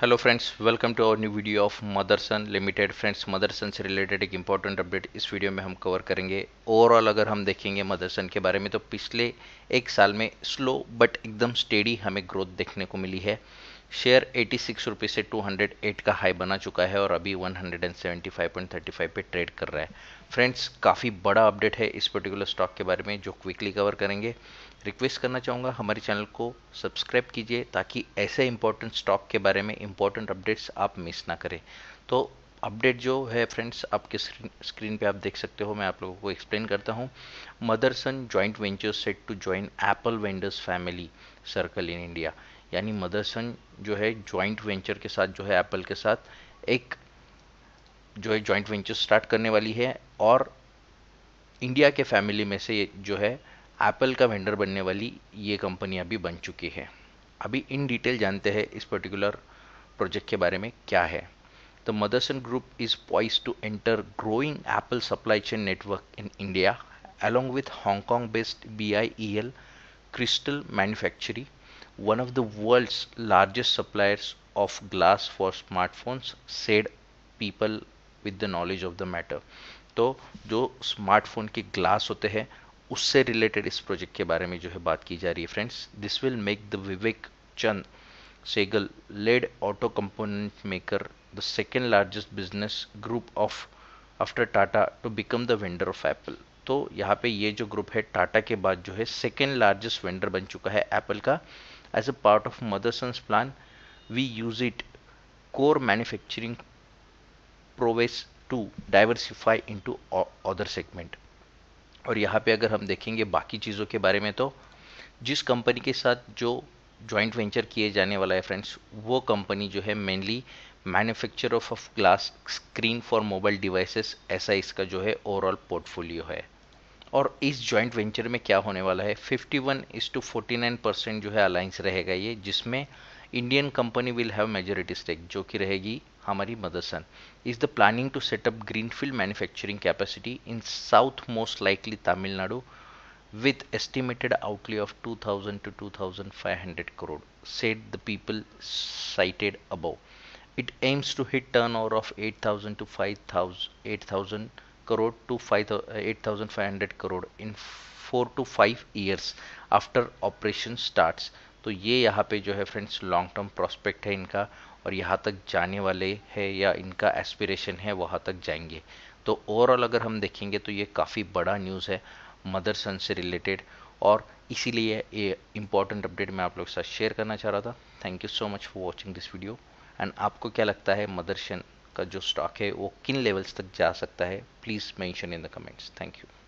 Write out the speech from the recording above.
hello friends welcome to our new video of Motherson limited friends Motherson से related एक important update इस video में हम कवर करेंगे ओवरऑल अगर हम देखेंगे मदरसन के बारे में तो पिछले एक साल में स्लो बट एकदम स्टेडी हमें ग्रोथ देखने को मिली है शेयर एटी सिक्स रुपये से 208 का हाई बना चुका है और अभी 175.35 पे ट्रेड कर रहा है फ्रेंड्स काफ़ी बड़ा अपडेट है इस पर्टिकुलर स्टॉक के बारे में जो क्विकली कवर करेंगे रिक्वेस्ट करना चाहूँगा हमारे चैनल को सब्सक्राइब कीजिए ताकि ऐसे इंपॉर्टेंट स्टॉक के बारे में इंपॉर्टेंट अपडेट्स आप मिस ना करें तो अपडेट जो है फ्रेंड्स आपके स्क्रीन पे आप देख सकते हो मैं आप लोगों को एक्सप्लेन करता हूँ Motherson joint venture set to join Apple vendors family circle in India यानी मदरसन जो है जॉइंट वेंचर के साथ जो है एप्पल के साथ एक जो है जॉइंट वेंचर स्टार्ट करने वाली है और इंडिया के फैमिली में से जो है एप्पल का वेंडर बनने वाली ये कंपनियां भी बन चुकी है अभी इन डिटेल जानते हैं इस पर्टिकुलर प्रोजेक्ट के बारे में क्या है the Motherson group is poised to enter growing Apple supply chain network in India along with Hong Kong based B I E L crystal manufactory one of the world's largest suppliers of glass for smartphones said people with the knowledge of the matter तो जो smartphone के glass होते हैं उससे related इस project के बारे में जो है बात की जा रही है friends this will make the Vivek Chand Sehgal led auto component maker the second largest business group of after Tata to become the vendor of Apple तो यहाँ पे ये जो ग्रुप है टाटा के बाद जो है सेकेंड लार्जेस्ट वेंडर बन चुका है एप्पल का as a part of Motherson's plan we use it core manufacturing prowess to diversify into other segment और यहाँ पे अगर हम देखेंगे बाकी चीज़ों के बारे में तो जिस कंपनी के साथ जो जॉइंट वेंचर किए जाने वाला है फ्रेंड्स वो कंपनी जो है mainly manufacture of of glass screen for mobile devices ऐसा इसका जो है ओवरऑल पोर्टफोलियो है और इस जॉइंट वेंचर में क्या होने वाला है 51 वन इस टू फोर्टी परसेंट जो है अलाइंस रहेगा ये जिसमें Indian company will have majority stake जो कि रहेगी हमारी Motherson is the planning to set up greenfield manufacturing capacity in south most likely Tamil Nadu with estimated outlay of 2000 to 2500 crore said the people cited above it aims to hit turnover of 8000 to 5000 8000 crore to 8500 crore in 4 to 5 years after operation starts तो ये यहाँ पे जो है friends long term prospect है इनका और यहाँ तक जाने वाले है या इनका एस्पिरेशन है वहाँ तक जाएंगे तो ओवरऑल अगर हम देखेंगे तो ये काफ़ी बड़ा न्यूज़ है मदर सन से रिलेटेड और इसीलिए ये इंपॉर्टेंट अपडेट मैं आप लोग के साथ शेयर करना चाह रहा था thank you so much for watching this video and आपको क्या लगता है मदर सन का जो स्टॉक है वो किन लेवल्स तक जा सकता है please mention in the comments thank you